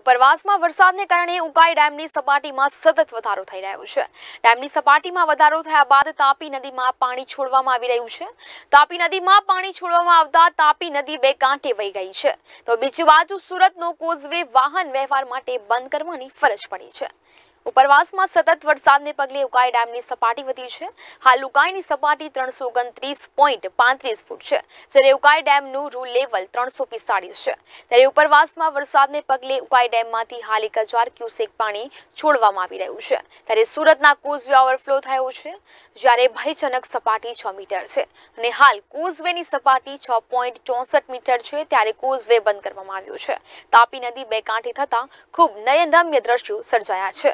ઉપરવાસમાં વરસાદને કારણે ઉકાઈ ડેમની સપાટીમાં સતત વધારો થઈ રહ્યો છે ડેમની સપાટીમાં વધારો થયા બાદ તાપી નદીમાં પાણી છોડવામાં આવી રહ્યું છે તાપી નદીમાં પાણી છોડવામાં આવતા તાપી નદી બે કાંઠે વહી ગઈ છે તો બીજી બાજુ સુરતનો કોઝવે વાહન વ્યવહાર માટે બંધ કરવાની ફરજ પડી છે ઉપરવાસમાં સતત વરસાદને પગલે ઉકાઈ ડેમની સપાટી વધી છે હાલ ઉકાઈની સપાટી ત્રણસો ઓગણત્રીસ પાંત્રીસ ફૂટ છે જ્યારે ઉકાઈ ડેમનું રૂ લેવલ ત્રણસો છે ત્યારે ઉપરવાસમાં વરસાદને પગલે ઉકાઈ ડેમમાંથી હાલ એક ક્યુસેક પાણી છોડવામાં આવી રહ્યું છે ત્યારે સુરતના કોઝવે ઓવરફ્લો થયો છે જ્યારે ભયજનક સપાટી છ મીટર છે અને હાલ કોઝવેની સપાટી છ પોઈન્ટ ચોસઠ મીટર છે ત્યારે કોઝવે બંધ કરવામાં આવ્યો છે તાપી નદી બે કાંઠે થતાં ખૂબ નયનરમ્ય દ્રશ્યો સર્જાયા છે